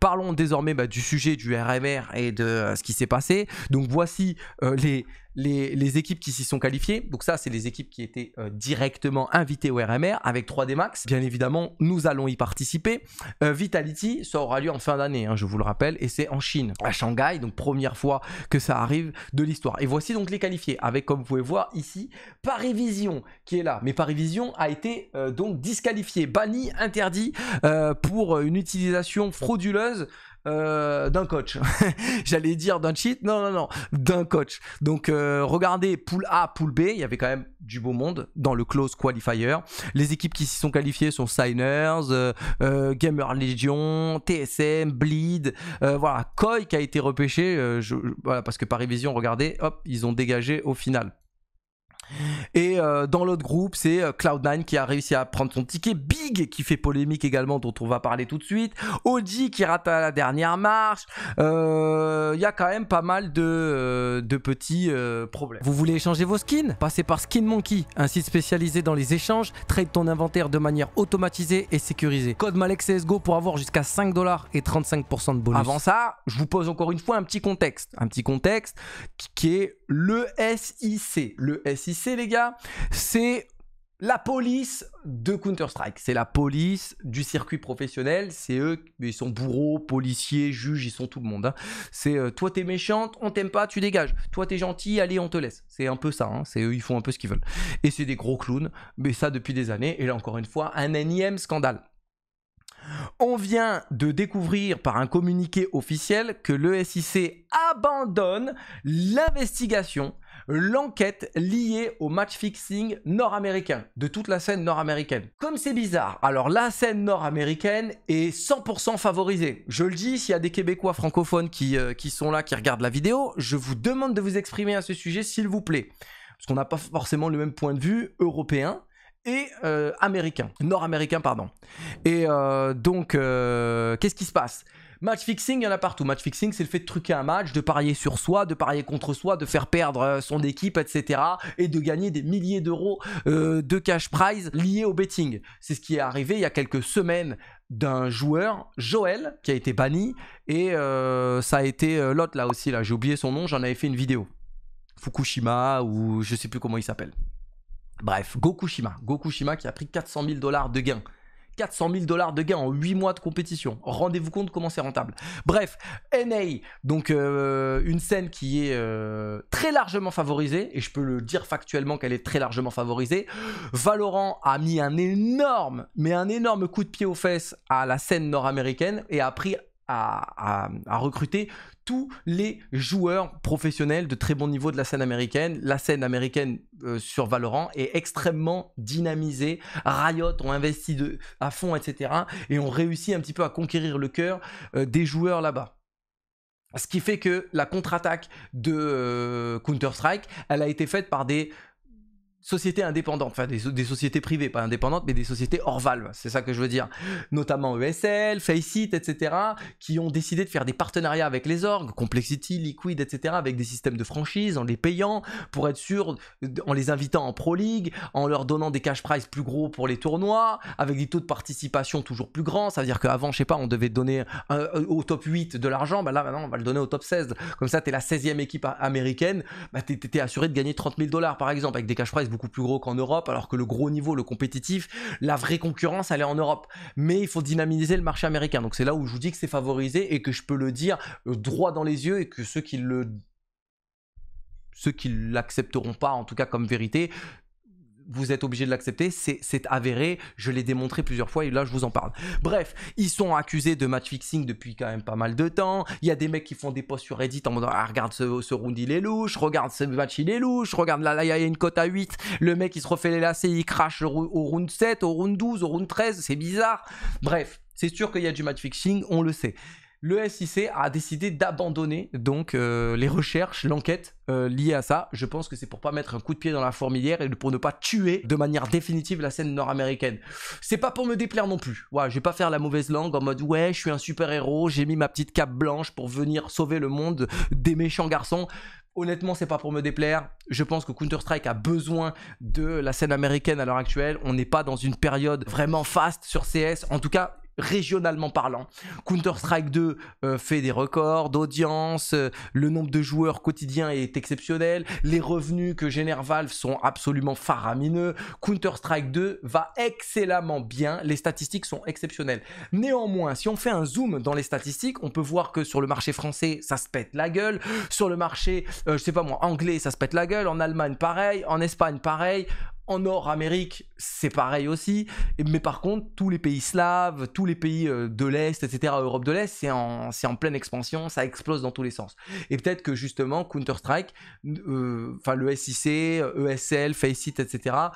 Parlons désormais bah, du sujet du RMR et de euh, ce qui s'est passé. Donc voici euh, les les, équipes qui s'y sont qualifiées. Donc ça, c'est les équipes qui étaient euh, directement invitées au RMR avec 3D Max. Bien évidemment, nous allons y participer. Euh, Vitality, ça aura lieu en fin d'année, hein, je vous le rappelle, et c'est en Chine, à Shanghai. Donc première fois que ça arrive de l'histoire. Et voici donc les qualifiés, avec comme vous pouvez voir ici, Paris Vision qui est là. Mais Paris Vision a été euh, donc disqualifié, banni, interdit pour une utilisation frauduleuse euh, d'un coach. J'allais dire d'un cheat, non, non, non, d'un coach. Donc euh, regardez pool A, pool B, il y avait quand même du beau monde dans le close qualifier. Les équipes qui s'y sont qualifiées sont Signers, euh, Gamer Legion, TSM, Bleed, voilà, Koi qui a été repêché, voilà, parce que par révision, regardez, hop, ils ont dégagé au final. Et euh, dans l'autre groupe, c'est euh, Cloud9 qui a réussi à prendre son ticket. Big qui fait polémique également, dont on va parler tout de suite. Audi qui rate à la dernière marche. Euh, il y a quand même pas mal de, petits problèmes. Vous voulez échanger vos skins Passez par Skin Monkey, un site spécialisé dans les échanges. Trade ton inventaire de manière automatisée et sécurisée. Code MalexCSGO pour avoir jusqu'à 5 dollars et 35% de bonus. Avant ça, je vous pose encore une fois un petit contexte. Un petit contexte qui est le SIC. Le SIC, les gars, c'est la police de Counter-Strike. C'est la police du circuit professionnel. C'est eux, ils sont bourreaux, policiers, juges, ils sont tout le monde. Hein. C'est euh, toi t'es méchante, on t'aime pas, tu dégages. Toi t'es gentil, allez, on te laisse. C'est un peu ça. Hein. C'est eux, ils font un peu ce qu'ils veulent. Et c'est des gros clowns, mais ça depuis des années. Et là encore une fois, un énième scandale. On vient de découvrir par un communiqué officiel que le abandonne l'investigation, l'enquête liée au match fixing nord-américain, de toute la scène nord-américaine. Comme c'est bizarre, alors la scène nord-américaine est 100% favorisée. Je le dis, s'il y a des Québécois francophones qui, euh, qui sont là, qui regardent la vidéo, je vous demande de vous exprimer à ce sujet, s'il vous plaît. Parce qu'on n'a pas forcément le même point de vue européen et euh, américain, nord-américain, pardon. Et euh, donc, euh, qu'est-ce qui se passe Match fixing, il y en a partout. Match fixing, c'est le fait de truquer un match, de parier sur soi, de parier contre soi, de faire perdre son équipe, etc. Et de gagner des milliers d'euros de cash prize liés au betting. C'est ce qui est arrivé il y a quelques semaines d'un joueur, Joël, qui a été banni. Et ça a été l'autre là aussi, là. J'ai oublié son nom, j'en avais fait une vidéo. Fukushima ou je sais plus comment il s'appelle. Bref, Gokushima. Gokushima qui a pris 400 000 dollars de gains. 400 000 dollars de gains en 8 mois de compétition. Rendez-vous compte comment c'est rentable. Bref, NA, donc euh, une scène qui est euh, très largement favorisée, et je peux le dire factuellement qu'elle est très largement favorisée. Valorant a mis un énorme, mais un énorme coup de pied aux fesses à la scène nord-américaine et a pris à, recruter tous les joueurs professionnels de très bon niveau de la scène américaine. La scène américaine euh, sur Valorant est extrêmement dynamisée. Riot ont investi à fond, etc. Et ont réussi un petit peu à conquérir le cœur euh, des joueurs là-bas. Ce qui fait que la contre-attaque de euh, Counter-Strike, elle a été faite par des sociétés indépendantes, enfin des, sociétés privées, pas indépendantes, mais des sociétés hors valve, c'est ça que je veux dire. Notamment ESL, Faceit, etc., qui ont décidé de faire des partenariats avec les orgs, Complexity, Liquid, etc., avec des systèmes de franchise, en les payant, pour être sûr, en les invitant en Pro League, en leur donnant des cash prizes plus gros pour les tournois, avec des taux de participation toujours plus grands, ça veut dire qu'avant, je sais pas, on devait donner au top 8 de l'argent, ben là maintenant on va le donner au top 16. Comme ça, tu es la 16e équipe américaine, bah t'es assuré de gagner 30 000 dollars par exemple, avec des cash prizes plus gros qu'en Europe, alors que le gros niveau, le compétitif, la vraie concurrence, elle est en Europe. Mais il faut dynamiser le marché américain. Donc c'est là où je vous dis que c'est favorisé et que je peux le dire euh, droit dans les yeux et que ceux qui le ceux qui l'accepteront pas en tout cas comme vérité vous êtes obligé de l'accepter, c'est avéré, je l'ai démontré plusieurs fois et là je vous en parle. Bref, ils sont accusés de match fixing depuis quand même pas mal de temps. Il y a des mecs qui font des posts sur Reddit en mode ah, regarde ce, ce, round il est louche, regarde ce match il est louche, regarde là, là il y a une cote à 8, le mec il se refait les lacets, il crache au round 7, au round 12, au round 13, c'est bizarre. Bref, c'est sûr qu'il y a du match fixing, on le sait le SIC a décidé d'abandonner donc euh, les recherches, l'enquête euh, liée à ça. Je pense que c'est pour pas mettre un coup de pied dans la fourmilière et pour ne pas tuer de manière définitive la scène nord-américaine. C'est pas pour me déplaire non plus. Ouais, je vais pas faire la mauvaise langue en mode ouais, je suis un super héros, j'ai mis ma petite cape blanche pour venir sauver le monde des méchants garçons honnêtement, c'est pas pour me déplaire. Je pense que Counter-Strike a besoin de la scène américaine à l'heure actuelle. On n'est pas dans une période vraiment faste sur CS. En tout cas, régionalement parlant. Counter-Strike 2 euh, fait des records d'audience, euh, le nombre de joueurs quotidiens est exceptionnel, les revenus que génère Valve sont absolument faramineux. Counter-Strike 2 va excellemment bien, les statistiques sont exceptionnelles. Néanmoins, si on fait un zoom dans les statistiques, on peut voir que sur le marché français, ça se pète la gueule, sur le marché, euh, je sais pas moi, anglais, ça se pète la gueule, en Allemagne pareil, en Espagne pareil, en Nord-Amérique, c'est pareil aussi. Mais par contre, tous les pays slaves, tous les pays euh, de l'Est, etc., Europe de l'Est, c'est en, pleine expansion, ça explose dans tous les sens. Et peut-être que justement, Counter-Strike, euh, enfin le SIC, ESL, euh, e Faceit, etc., voient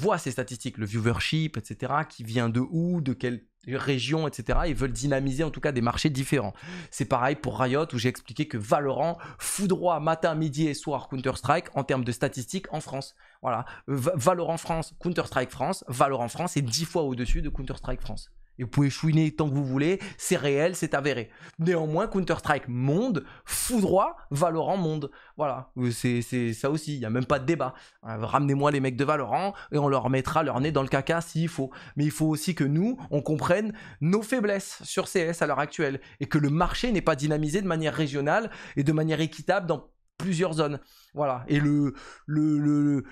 voit ces statistiques, le viewership, etc., qui vient de où, de quel régions, etc. Ils veulent dynamiser en tout cas des marchés différents. C'est pareil pour Riot où j'ai expliqué que Valorant foudroie matin, midi et soir Counter-Strike en termes de statistiques en France. Voilà, Valorant France, Counter-Strike France, Valorant France est 10 fois au-dessus de Counter-Strike France. Et vous pouvez chouiner tant que vous voulez, c'est réel, c'est avéré. Néanmoins, Counter-Strike monde, droit, Valorant monde. Voilà, euh, c'est ça aussi, il n'y a même pas de débat. Euh, ramenez-moi les mecs de Valorant et on leur mettra leur nez dans le caca s'il faut. Mais il faut aussi que nous, on comprenne nos faiblesses sur CS à l'heure actuelle et que le marché n'est pas dynamisé de manière régionale et de manière équitable dans plusieurs zones. Voilà. Et le,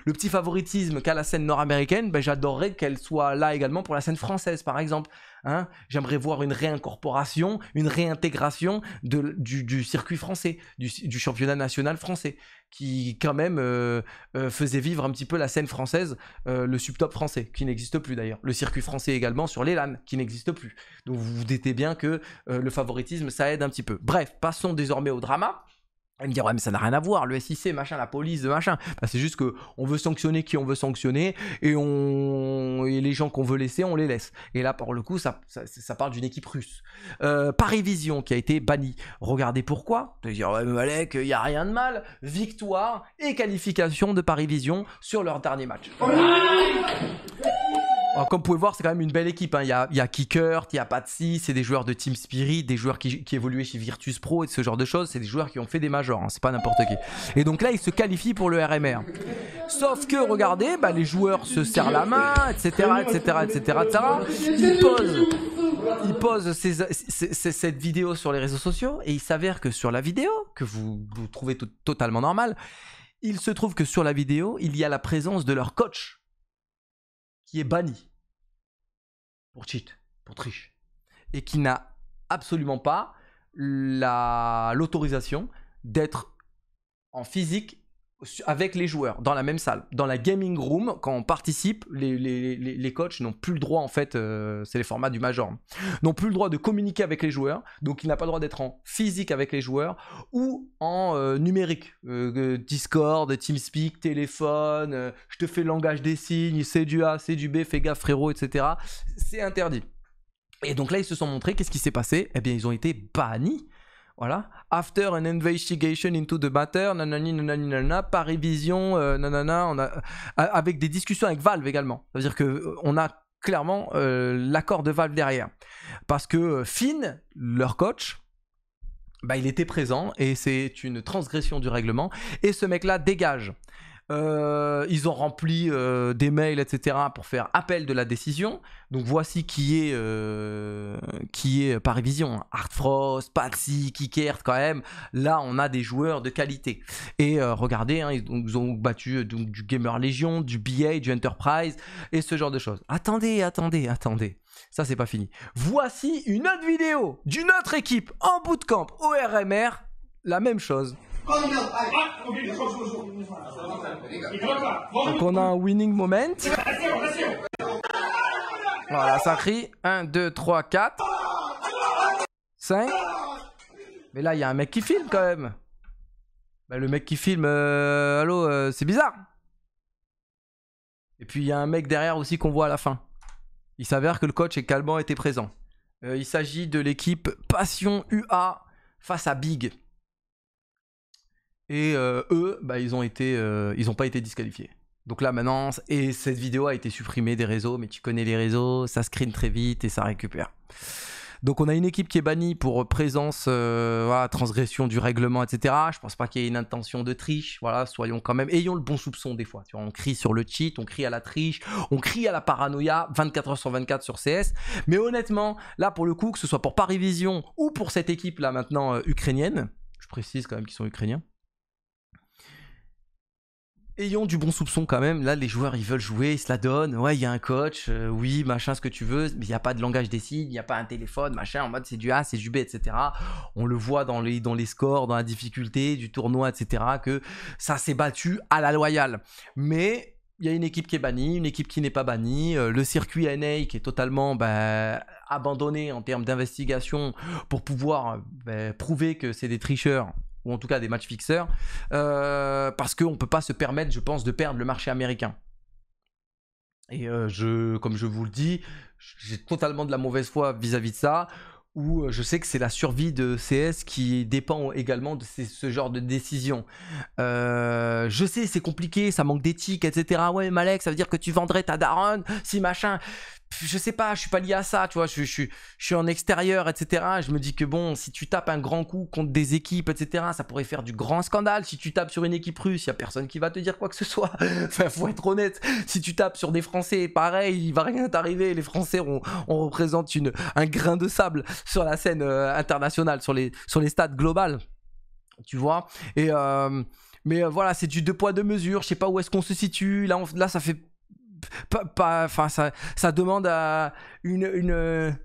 petit favoritisme qu'a la scène nord-américaine, ben, j'adorerais qu'elle soit là également pour la scène française, par exemple. Hein J'aimerais voir une réincorporation, une réintégration du, circuit français, du, championnat national français, qui quand même euh, euh, faisait vivre un petit peu la scène française, euh, le subtop français, qui n'existe plus d'ailleurs. Le circuit français également sur les LAN, qui n'existe plus. Donc vous vous doutez bien que le favoritisme, ça aide un petit peu. Bref, passons désormais au drama. Elle me dit « ouais mais ça n'a rien à voir le SIC machin la police machin c'est juste qu'on veut sanctionner qui on veut sanctionner et les gens qu'on veut laisser on les laisse et là pour le coup ça, ça, parle d'une équipe russe euh, Paris Vision qui a été banni regardez pourquoi de dire ouais mais il y a rien de mal victoire et qualification de Paris Vision sur leur dernier match comme vous pouvez voir, c'est quand même une belle équipe. Hein. Il y, a, Kickert, il y a Patsy, c'est des joueurs de Team Spirit, des joueurs qui, évoluaient chez Virtus Pro et ce genre de choses. C'est des joueurs qui ont fait des majors, hein. c'est pas n'importe qui. Et donc là, ils se qualifient pour le RMR. Sauf que, regardez, bah, les joueurs se serrent la main, etc., etc., etc., Ils posent, cette vidéo sur les réseaux sociaux et il s'avère que sur la vidéo, que vous, trouvez totalement normale, il se trouve que sur la vidéo, il y a la présence de leur coach qui est banni pour cheat, pour triche, et qui n'a absolument pas l'autorisation d'être en physique avec les joueurs dans la même salle. Dans la gaming room, quand on participe, les, les, coachs n'ont plus le droit, en fait, euh, c'est les formats du major, n'ont plus le droit de communiquer avec les joueurs, donc il n'a pas le droit d'être en physique avec les joueurs ou en euh, numérique. Euh, Discord, Teamspeak, téléphone, je te fais le langage des signes, c'est du A, c'est du B, fais gaffe frérot, etc. C'est interdit. Et donc là, ils se sont montrés, qu'est-ce qui s'est passé Eh bien, ils ont été bannis voilà. After an investigation into the matter, nanani, nanani, nanana, par révision, euh, nanana, on euh, a, avec des discussions avec Valve également. Ça veut dire qu'on euh, a clairement l'accord de Valve derrière. Parce que Finn, leur coach, bah, il était présent et c'est une transgression du règlement. Et ce mec-là dégage. Euh, ils ont rempli euh, des mails, etc. pour faire appel de la décision. Donc voici qui est, euh, qui est Paris Vision. Hein. Artfrost, Paxi, Kickert quand même. Là, on a des joueurs de qualité. Et regardez, hein, ils, ont battu donc, du Gamer Legion, du BA, du Enterprise et ce genre de choses. Attendez, attendez, attendez. Ça, c'est pas fini. Voici une autre vidéo d'une autre équipe en bootcamp RMR La même chose. Ah, Donc on a un winning moment. Voilà, ça crie. 1, 2, 3, 4. 5. Mais là, il y a un mec qui filme quand même. Bah, le mec qui filme, euh, allô, euh, c'est bizarre. Et puis il y a un mec derrière aussi qu'on voit à la fin. Il s'avère que le coach et Calban étaient présents. Euh, il s'agit de l'équipe Passion UA face à Big. Et euh, eux, bah, ils ont été, euh, ils n'ont pas été disqualifiés. Donc là maintenant, et cette vidéo a été supprimée des réseaux, mais tu connais les réseaux, ça screen très vite et ça récupère. Donc on a une équipe qui est bannie pour présence, euh, transgression du règlement, etc. Je pense pas qu'il y ait une intention de triche. Voilà, soyons quand même, ayons le bon soupçon des fois. Tu on crie sur le cheat, on crie à la triche, on crie à la paranoïa 24 h sur 24 sur CS. Mais honnêtement, là pour le coup, que ce soit pour Paris Vision ou pour cette équipe là maintenant ukrainienne, je précise quand même qu'ils sont ukrainiens ayons du bon soupçon quand même. Là, les joueurs, ils veulent jouer, ils se la donnent. Ouais, il y a un coach, euh, oui, machin, ce que tu veux. Mais il n'y a pas de langage des signes, il n'y a pas un téléphone, machin, en mode c'est du A, c'est du B, etc. On le voit dans les, dans les scores, dans la difficulté du tournoi, etc. Que ça s'est battu à la loyale. Mais il y a une équipe qui est bannie, une équipe qui n'est pas bannie, euh, le circuit NA qui est totalement bah, abandonné en termes d'investigation pour pouvoir euh, bah, prouver que c'est des tricheurs ou en tout cas des matchs fixeurs, euh, parce qu'on ne peut pas se permettre, je pense, de perdre le marché américain. Et euh, je, comme je vous le dis, j'ai totalement de la mauvaise foi vis-à-vis de ça, où euh, je sais que c'est la survie de CS qui dépend également de ce genre de décision. je sais, c'est compliqué, ça manque d'éthique, etc. Ouais, Malek, ça veut dire que tu vendrais ta daronne, si machin je sais pas, je suis pas lié à ça, tu vois, je, je suis en extérieur, etc. Je me dis que bon, si tu tapes un grand coup contre des équipes, etc., ça pourrait faire du grand scandale. Si tu tapes sur une équipe russe, il y a personne qui va te dire quoi que ce soit. enfin, faut être honnête. Si tu tapes sur des Français, pareil, il va rien t'arriver. Les Français, on, représente une, un grain de sable sur la scène euh, internationale, sur les, sur les stades globales. Tu vois Et. Euh, mais euh, voilà, c'est du deux poids deux mesures. Je sais pas où est-ce qu'on se situe. Là, là, ça fait pas, enfin ça, ça demande à une,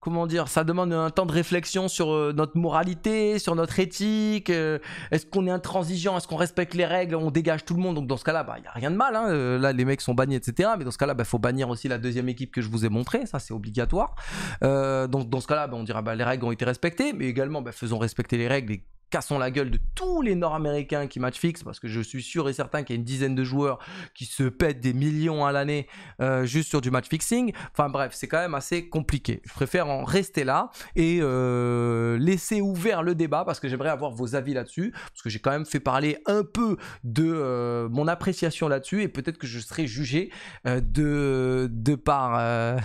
comment dire, ça demande un temps de réflexion sur euh, notre moralité, sur notre éthique. Euh, est-ce qu'on est intransigeant Est-ce qu'on respecte les règles On dégage tout le monde. Donc dans ce cas-là, il bah, y n'y a rien de mal. Hein. Euh, là, les mecs sont bannis, etc. Mais dans ce cas-là, il bah, faut bannir aussi la deuxième équipe que je vous ai montrée. Ça, c'est obligatoire. donc dans ce cas-là, bah, on dira bah, les règles ont été respectées. Mais également, faisons respecter les règles cassons la gueule de tous les Nord-Américains qui match fixe parce que je suis sûr et certain qu'il y a une dizaine de joueurs qui se pètent des millions à l'année euh, juste sur du match fixing. Enfin bref, c'est quand même assez compliqué. Je préfère en rester là et euh, laisser ouvert le débat, parce que j'aimerais avoir vos avis là-dessus, parce que j'ai quand même fait parler un peu de euh, mon appréciation là-dessus, et peut-être que je serai jugé de, de, par,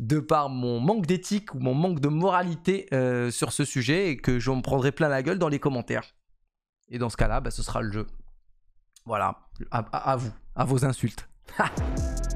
de par mon manque d'éthique ou mon manque de moralité sur ce sujet, et que je me prendrai plein la gueule dans les commentaires et dans ce cas-là, bah, ce sera le jeu. Voilà, à vous, à vos insultes.